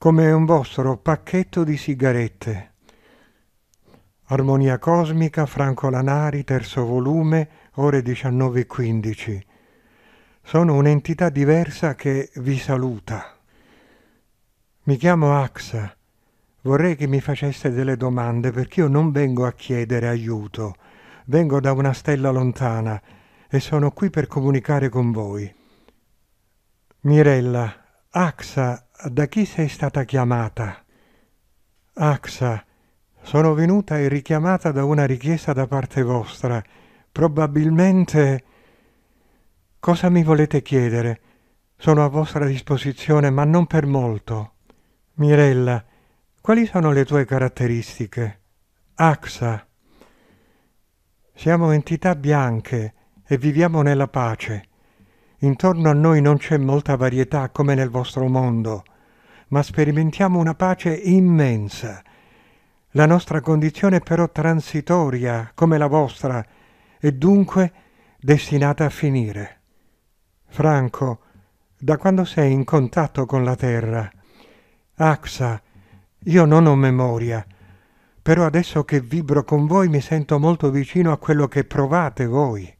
come un vostro pacchetto di sigarette. Armonia Cosmica, Franco Lanari, terzo volume, ore 19.15. Sono un'entità diversa che vi saluta. Mi chiamo Axa. Vorrei che mi faceste delle domande perché io non vengo a chiedere aiuto. Vengo da una stella lontana e sono qui per comunicare con voi. Mirella, Axa da chi sei stata chiamata? Axa, sono venuta e richiamata da una richiesta da parte vostra. Probabilmente... Cosa mi volete chiedere? Sono a vostra disposizione, ma non per molto. Mirella, quali sono le tue caratteristiche? Axa. Siamo entità bianche e viviamo nella pace. Intorno a noi non c'è molta varietà come nel vostro mondo ma sperimentiamo una pace immensa. La nostra condizione è però transitoria come la vostra e dunque destinata a finire. Franco, da quando sei in contatto con la terra? Axa, io non ho memoria, però adesso che vibro con voi mi sento molto vicino a quello che provate voi.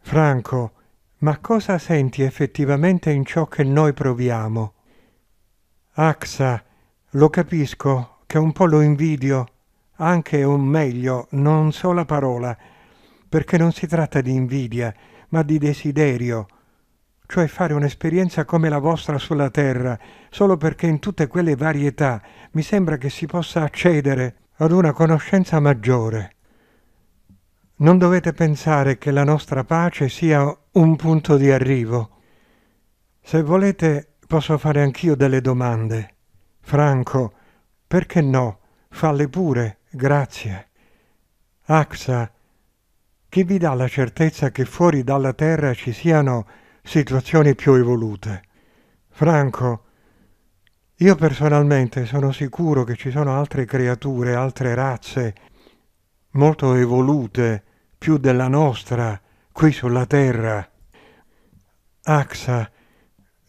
Franco, ma cosa senti effettivamente in ciò che noi proviamo? Axa, lo capisco, che un po' lo invidio, anche o meglio, non so la parola, perché non si tratta di invidia, ma di desiderio, cioè fare un'esperienza come la vostra sulla terra, solo perché in tutte quelle varietà mi sembra che si possa accedere ad una conoscenza maggiore. Non dovete pensare che la nostra pace sia un punto di arrivo. Se volete posso fare anch'io delle domande. Franco, perché no? Falle pure, grazie. Axa, chi vi dà la certezza che fuori dalla Terra ci siano situazioni più evolute? Franco, io personalmente sono sicuro che ci sono altre creature, altre razze molto evolute, più della nostra, qui sulla Terra. Axa,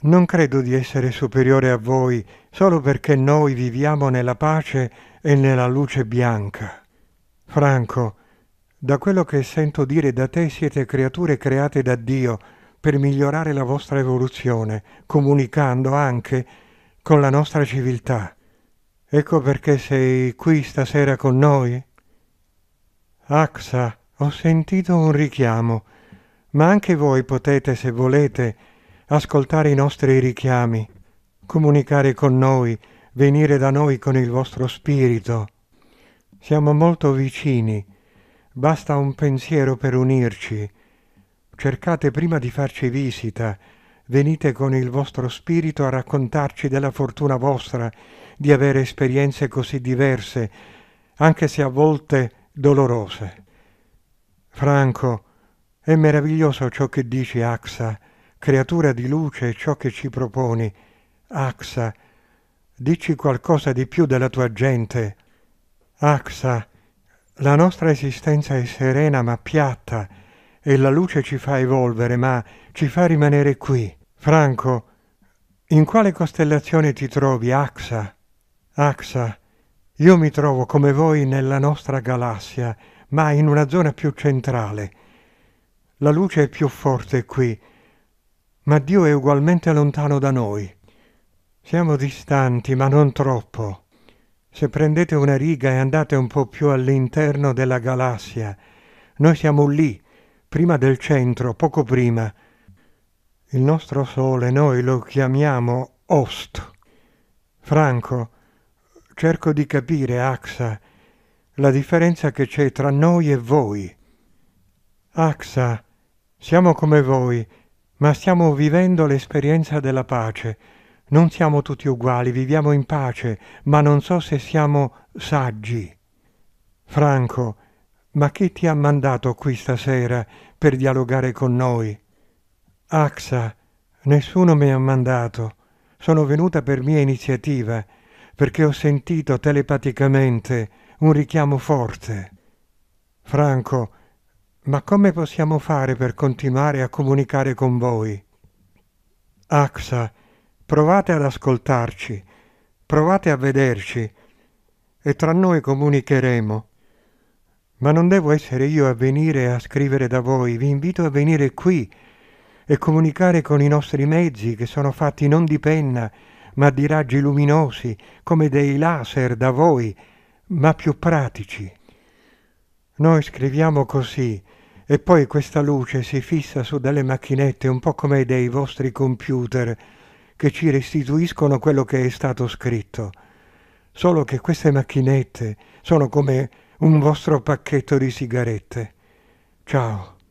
non credo di essere superiore a voi solo perché noi viviamo nella pace e nella luce bianca. Franco, da quello che sento dire da te siete creature create da Dio per migliorare la vostra evoluzione, comunicando anche con la nostra civiltà. Ecco perché sei qui stasera con noi? Axa, ho sentito un richiamo, ma anche voi potete, se volete, ascoltare i nostri richiami, comunicare con noi, venire da noi con il vostro spirito. Siamo molto vicini, basta un pensiero per unirci. Cercate prima di farci visita, venite con il vostro spirito a raccontarci della fortuna vostra di avere esperienze così diverse, anche se a volte dolorose. Franco, è meraviglioso ciò che dici, Axa creatura di luce, ciò che ci proponi. Axa, dici qualcosa di più della tua gente. Axa, la nostra esistenza è serena ma piatta e la luce ci fa evolvere, ma ci fa rimanere qui. Franco, in quale costellazione ti trovi, Axa? Axa, io mi trovo come voi nella nostra galassia, ma in una zona più centrale. La luce è più forte qui ma Dio è ugualmente lontano da noi. Siamo distanti, ma non troppo. Se prendete una riga e andate un po' più all'interno della galassia, noi siamo lì, prima del centro, poco prima. Il nostro Sole noi lo chiamiamo Ost. Franco, cerco di capire, Axa, la differenza che c'è tra noi e voi. Axa, siamo come voi, ma stiamo vivendo l'esperienza della pace. Non siamo tutti uguali, viviamo in pace, ma non so se siamo saggi. Franco, ma chi ti ha mandato qui stasera per dialogare con noi? Axa, nessuno mi ha mandato. Sono venuta per mia iniziativa, perché ho sentito telepaticamente un richiamo forte. Franco, ma come possiamo fare per continuare a comunicare con voi? Axa, provate ad ascoltarci, provate a vederci e tra noi comunicheremo. Ma non devo essere io a venire a scrivere da voi, vi invito a venire qui e comunicare con i nostri mezzi che sono fatti non di penna, ma di raggi luminosi, come dei laser da voi, ma più pratici. Noi scriviamo così, e poi questa luce si fissa su delle macchinette un po' come dei vostri computer che ci restituiscono quello che è stato scritto. Solo che queste macchinette sono come un vostro pacchetto di sigarette. Ciao.